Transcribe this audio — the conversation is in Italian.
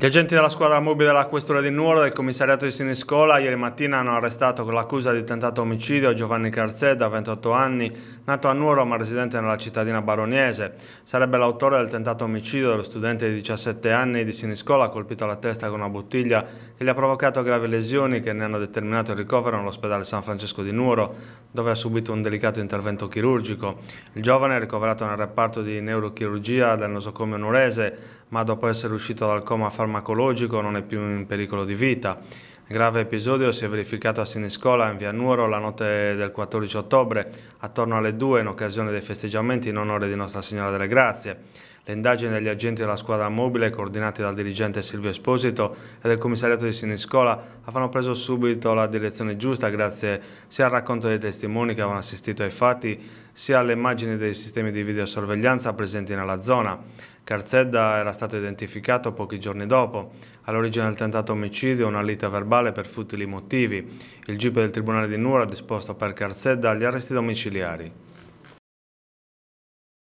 Gli agenti della squadra mobile della Questura di Nuoro del commissariato di Siniscola ieri mattina hanno arrestato con l'accusa di tentato omicidio Giovanni Carzè, da 28 anni, nato a Nuoro ma residente nella cittadina baroniese. Sarebbe l'autore del tentato omicidio dello studente di 17 anni di Siniscola colpito alla testa con una bottiglia che gli ha provocato gravi lesioni che ne hanno determinato il ricovero all'ospedale San Francesco di Nuoro, dove ha subito un delicato intervento chirurgico. Il giovane è ricoverato nel reparto di neurochirurgia del nosocomio nurese, ma dopo essere uscito dal coma farmacologico farmacologico non è più in pericolo di vita. Il grave episodio si è verificato a Siniscola in via Nuoro la notte del 14 ottobre, attorno alle 2 in occasione dei festeggiamenti in onore di Nostra Signora delle Grazie. Le indagini degli agenti della squadra mobile, coordinate dal dirigente Silvio Esposito e del commissariato di Siniscola, avevano preso subito la direzione giusta grazie sia al racconto dei testimoni che avevano assistito ai fatti, sia alle immagini dei sistemi di videosorveglianza presenti nella zona. Carzedda era stato identificato pochi giorni dopo, all'origine del tentato omicidio una lita verbale per futili motivi. Il GIP del Tribunale di Nura ha disposto per Carzedda gli arresti domiciliari.